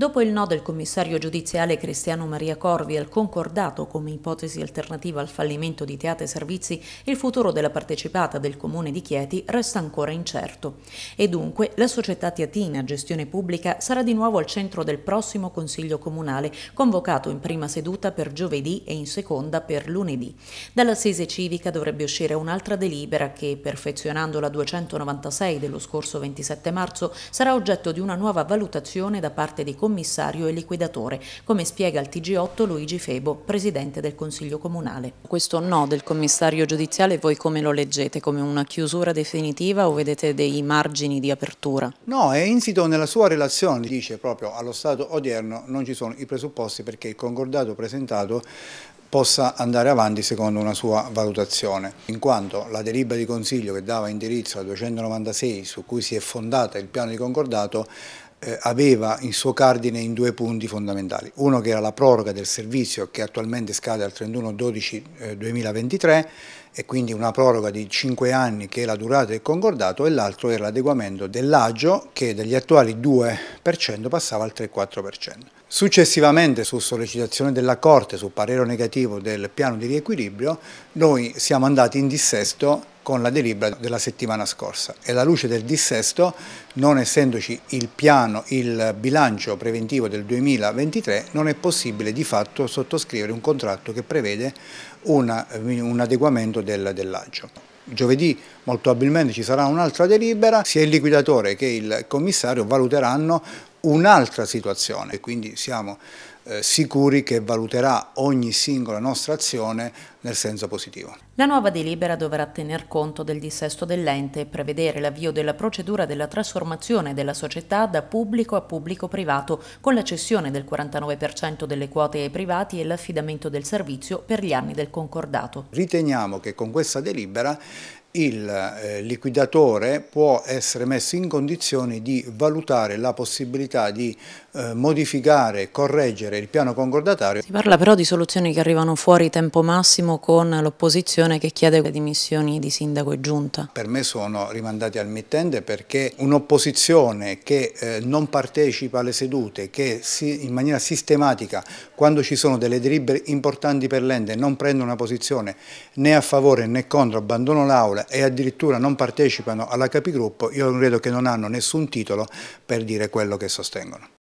Dopo il no del commissario giudiziale Cristiano Maria Corvi al concordato come ipotesi alternativa al fallimento di Teate Servizi, il futuro della partecipata del comune di Chieti resta ancora incerto. E dunque la società Teatina Gestione Pubblica sarà di nuovo al centro del prossimo Consiglio Comunale, convocato in prima seduta per giovedì e in seconda per lunedì. Dall'assise civica dovrebbe uscire un'altra delibera che, perfezionando la 296 dello scorso 27 marzo, sarà oggetto di una nuova valutazione da parte dei Comune commissario e liquidatore, come spiega al TG8 Luigi Febo, presidente del Consiglio Comunale. Questo no del commissario giudiziale voi come lo leggete? Come una chiusura definitiva o vedete dei margini di apertura? No, è insito nella sua relazione, dice proprio allo stato odierno non ci sono i presupposti perché il concordato presentato possa andare avanti secondo una sua valutazione, in quanto la delibera di Consiglio che dava indirizzo al 296 su cui si è fondata il piano di concordato eh, aveva in suo cardine in due punti fondamentali. Uno che era la proroga del servizio che attualmente scade al 31-12-2023 eh, e quindi una proroga di 5 anni che è la durata del concordato e l'altro era l'adeguamento dell'agio che dagli attuali 2% passava al 3-4%. Successivamente, su sollecitazione della Corte, su parere negativo del piano di riequilibrio, noi siamo andati in dissesto con la delibera della settimana scorsa e alla luce del dissesto, non essendoci il piano, il bilancio preventivo del 2023, non è possibile di fatto sottoscrivere un contratto che prevede una, un adeguamento del, dell'aggio. Giovedì molto probabilmente ci sarà un'altra delibera, sia il liquidatore che il commissario valuteranno un'altra situazione e quindi siamo eh, sicuri che valuterà ogni singola nostra azione nel senso positivo. La nuova delibera dovrà tener conto del dissesto dell'ente e prevedere l'avvio della procedura della trasformazione della società da pubblico a pubblico privato con la cessione del 49% delle quote ai privati e l'affidamento del servizio per gli anni del concordato. Riteniamo che con questa delibera il eh, liquidatore può essere messo in condizione di valutare la possibilità di eh, modificare, correggere il piano concordatario. Si parla però di soluzioni che arrivano fuori tempo massimo con l'opposizione che chiede le dimissioni di sindaco e giunta. Per me sono rimandati al mittente perché un'opposizione che eh, non partecipa alle sedute, che in maniera sistematica quando ci sono delle delibere importanti per l'ente non prende una posizione né a favore né contro, abbandono l'aula Aula e addirittura non partecipano alla Capigruppo, io credo che non hanno nessun titolo per dire quello che sostengono.